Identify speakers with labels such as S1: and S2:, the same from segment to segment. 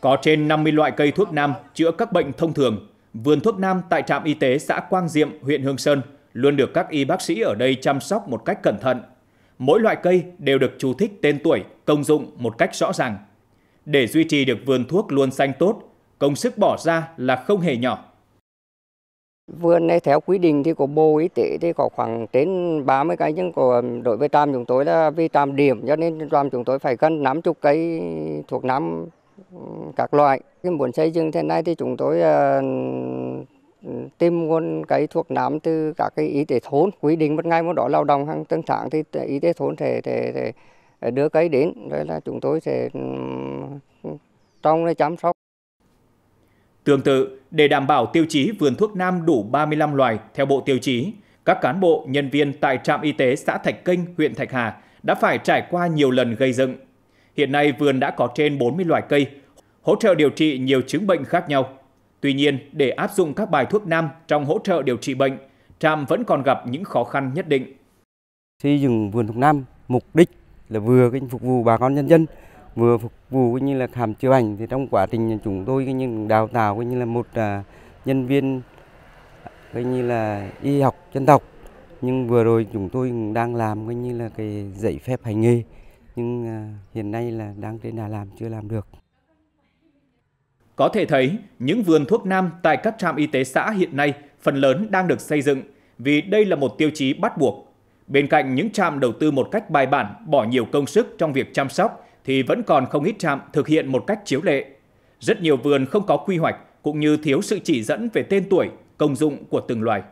S1: Có trên 50 loại cây thuốc nam chữa các bệnh thông thường. Vườn thuốc nam tại trạm y tế xã Quang Diệm, huyện Hương Sơn luôn được các y bác sĩ ở đây chăm sóc một cách cẩn thận. Mỗi loại cây đều được chú thích tên tuổi, công dụng một cách rõ ràng. Để duy trì được vườn thuốc luôn xanh tốt, công sức bỏ ra là không hề nhỏ.
S2: Vườn này theo quy định thì của Bộ Y tế thì có khoảng trên 30 cây nhưng của đối với trạm chúng tôi là vi tam điểm cho nên trạm chúng tôi phải gần 50 cây thuộc nam các loại. Cái muốn xây dựng thế này thì chúng tôi ờ, tìm nguồn cái thuốc nám từ các cái y tế thôn quy định một ngày một đó lao động hàng tuần tháng thì y tế thôn sẽ, sẽ, ờ, đưa cái đến rồi là chúng tôi sẽ trong chăm sóc
S1: Tương tự, để đảm bảo tiêu chí vườn thuốc nam đủ 35 loài theo bộ tiêu chí, các cán bộ, nhân viên tại trạm y tế xã Thạch Kinh, huyện Thạch Hà đã phải trải qua nhiều lần gây dựng, Hiện nay vườn đã có trên 40 loài cây, hỗ trợ điều trị nhiều chứng bệnh khác nhau. Tuy nhiên, để áp dụng các bài thuốc nam trong hỗ trợ điều trị bệnh, trạm vẫn còn gặp những khó khăn nhất định.
S2: Xây dựng vườn thuốc nam mục đích là vừa cái phục vụ bà con nhân dân, vừa phục vụ cái như là khám chữa bệnh thì trong quá trình chúng tôi cái như đào tạo cái như là một à, nhân viên cái như là y học dân tộc nhưng vừa rồi chúng tôi đang làm cái như là cái dạy phép hành nghề nhưng à, hiện nay là đang trên đà làm chưa làm được.
S1: Có thể thấy, những vườn thuốc nam tại các trạm y tế xã hiện nay phần lớn đang được xây dựng vì đây là một tiêu chí bắt buộc. Bên cạnh những trạm đầu tư một cách bài bản, bỏ nhiều công sức trong việc chăm sóc thì vẫn còn không ít trạm thực hiện một cách chiếu lệ. Rất nhiều vườn không có quy hoạch cũng như thiếu sự chỉ dẫn về tên tuổi, công dụng của từng loài.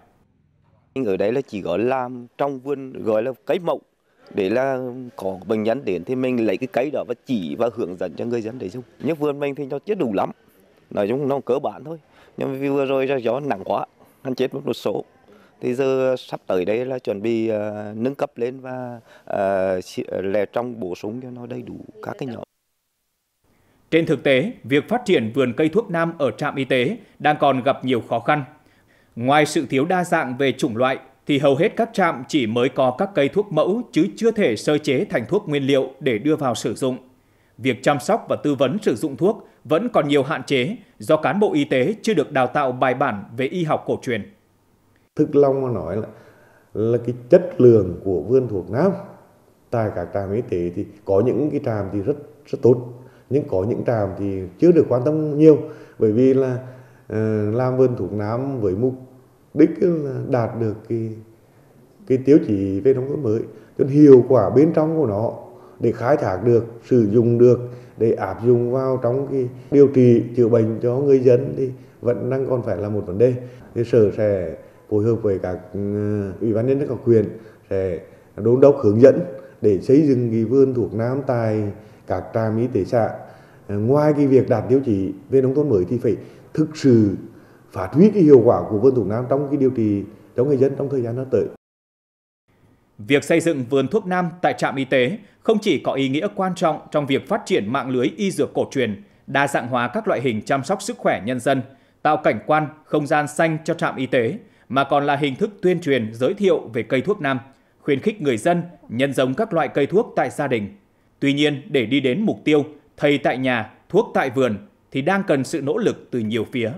S1: Ở đấy là chỉ gọi làm trong vườn gọi là cấy mộng để là có bệnh nhân đến thì mình lấy cái cây đó và chỉ và hướng dẫn cho người dân để dùng nhưng vườn mình thì nó chết đủ lắm nói chung nó cơ bản thôi nhưng vì vừa rồi do gió nặng quá ăn chết một số thì giờ sắp tới đây là chuẩn bị uh, nâng cấp lên và uh, lè trong bổ sung cho nó đầy đủ các cái nhỏ. trên thực tế, việc phát triển vườn cây thuốc nam ở trạm y tế đang còn gặp nhiều khó khăn. Ngoài sự thiếu đa dạng về chủng loại, thì hầu hết các trạm chỉ mới có các cây thuốc mẫu chứ chưa thể sơ chế thành thuốc nguyên liệu để đưa vào sử dụng. Việc chăm sóc và tư vấn sử dụng thuốc vẫn còn nhiều hạn chế do cán bộ y tế chưa được đào tạo bài bản về y học cổ truyền.
S3: Thức Long nói là, là cái chất lượng của vườn thuốc nam tại các trạm y tế thì có những cái trạm thì rất rất tốt nhưng có những trạm thì chưa được quan tâm nhiều bởi vì là uh, làm vườn thuốc nam với mục đích là đạt được cái cái tiêu chí về nông thôn mới cho hiệu quả bên trong của nó để khai thác được sử dụng được để áp dụng vào trong cái điều trị chữa bệnh cho người dân thì vẫn đang còn phải là một vấn đề thì sở sẽ phối hợp với các ừ, ủy ban nhân dân các quyền sẽ đôn đốc hướng dẫn để xây dựng cái vườn thuộc nam tài, các trạm y tế xã ngoài cái việc đạt tiêu chí về nông thôn mới thì phải thực sự phát huy cái hiệu quả của vườn thuốc nam trong cái điều trị cho người dân trong thời gian sắp tới.
S1: Việc xây dựng vườn thuốc nam tại trạm y tế không chỉ có ý nghĩa quan trọng trong việc phát triển mạng lưới y dược cổ truyền, đa dạng hóa các loại hình chăm sóc sức khỏe nhân dân, tạo cảnh quan, không gian xanh cho trạm y tế, mà còn là hình thức tuyên truyền giới thiệu về cây thuốc nam, khuyến khích người dân nhân giống các loại cây thuốc tại gia đình. Tuy nhiên, để đi đến mục tiêu thầy tại nhà, thuốc tại vườn thì đang cần sự nỗ lực từ nhiều phía.